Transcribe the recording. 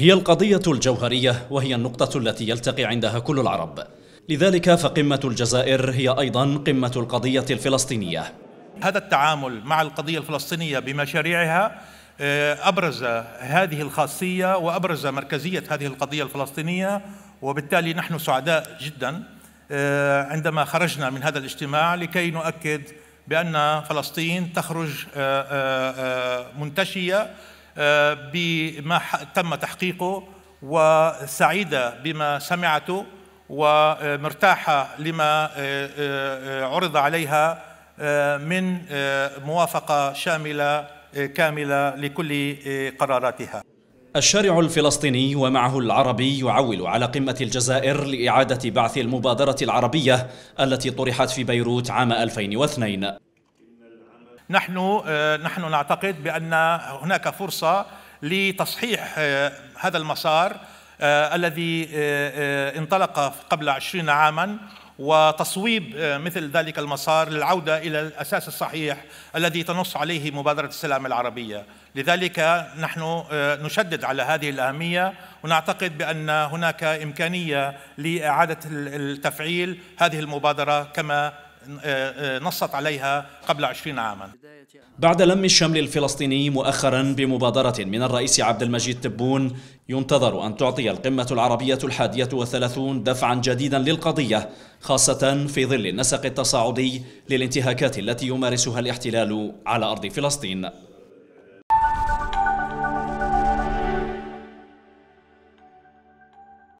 هي القضية الجوهرية وهي النقطة التي يلتقي عندها كل العرب لذلك فقمة الجزائر هي أيضا قمة القضية الفلسطينية هذا التعامل مع القضية الفلسطينية بمشاريعها آه، أبرز هذه الخاصية وأبرز مركزية هذه القضية الفلسطينية وبالتالي نحن سعداء جدا آه، عندما خرجنا من هذا الاجتماع لكي نؤكد بأن فلسطين تخرج آه، منتشية آه، بما تم تحقيقه وسعيدة بما سمعته ومرتاحة لما آه، آه، عرض عليها من موافقة شاملة كاملة لكل قراراتها الشارع الفلسطيني ومعه العربي يعول على قمة الجزائر لإعادة بعث المبادرة العربية التي طرحت في بيروت عام 2002 نحن آه، نحن نعتقد بان هناك فرصه لتصحيح آه، هذا المسار آه، الذي انطلق قبل عشرين عاما وتصويب مثل ذلك المسار للعودة إلى الأساس الصحيح الذي تنص عليه مبادرة السلام العربية لذلك نحن نشدد على هذه الأهمية ونعتقد بأن هناك إمكانية لإعادة التفعيل هذه المبادرة كما آه، آه، نصت عليها قبل عشرين عاما بعد لم الشمل الفلسطيني مؤخرا بمبادرة من الرئيس عبد المجيد تبون ينتظر أن تعطي القمة العربية الحادية والثلاثون دفعا جديدا للقضية خاصة في ظل النسق التصاعدي للانتهاكات التي يمارسها الاحتلال على أرض فلسطين